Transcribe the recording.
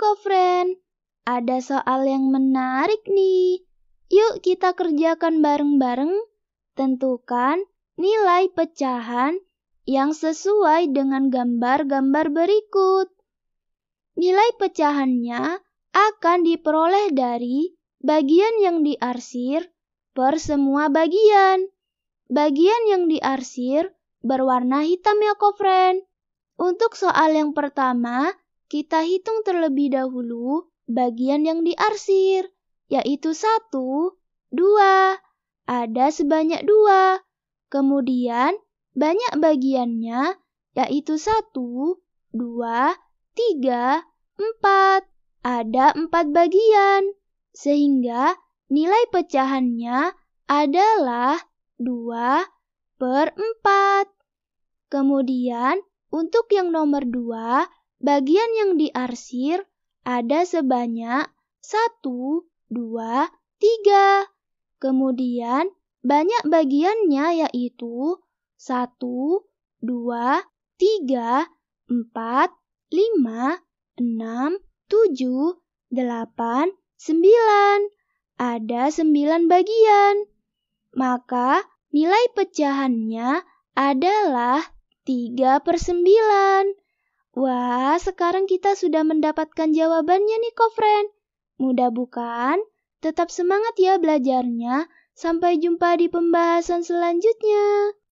kok, friend. Ada soal yang menarik nih. Yuk kita kerjakan bareng-bareng. Tentukan nilai pecahan yang sesuai dengan gambar-gambar berikut. Nilai pecahannya akan diperoleh dari bagian yang diarsir per semua bagian. Bagian yang diarsir berwarna hitam ya, kofren. Untuk soal yang pertama, kita hitung terlebih dahulu bagian yang diarsir, yaitu satu, dua. Ada sebanyak dua. Kemudian banyak bagiannya, yaitu satu, dua, tiga, empat. Ada empat bagian, sehingga nilai pecahannya adalah dua per empat. Kemudian, untuk yang nomor dua, Bagian yang diarsir ada sebanyak satu, dua, tiga. Kemudian banyak bagiannya yaitu satu, dua, tiga, empat, lima, enam, tujuh, delapan, sembilan. Ada sembilan bagian. Maka nilai pecahannya adalah 3 per 9. Wah, sekarang kita sudah mendapatkan jawabannya nih kofren. Mudah bukan? Tetap semangat ya belajarnya. Sampai jumpa di pembahasan selanjutnya.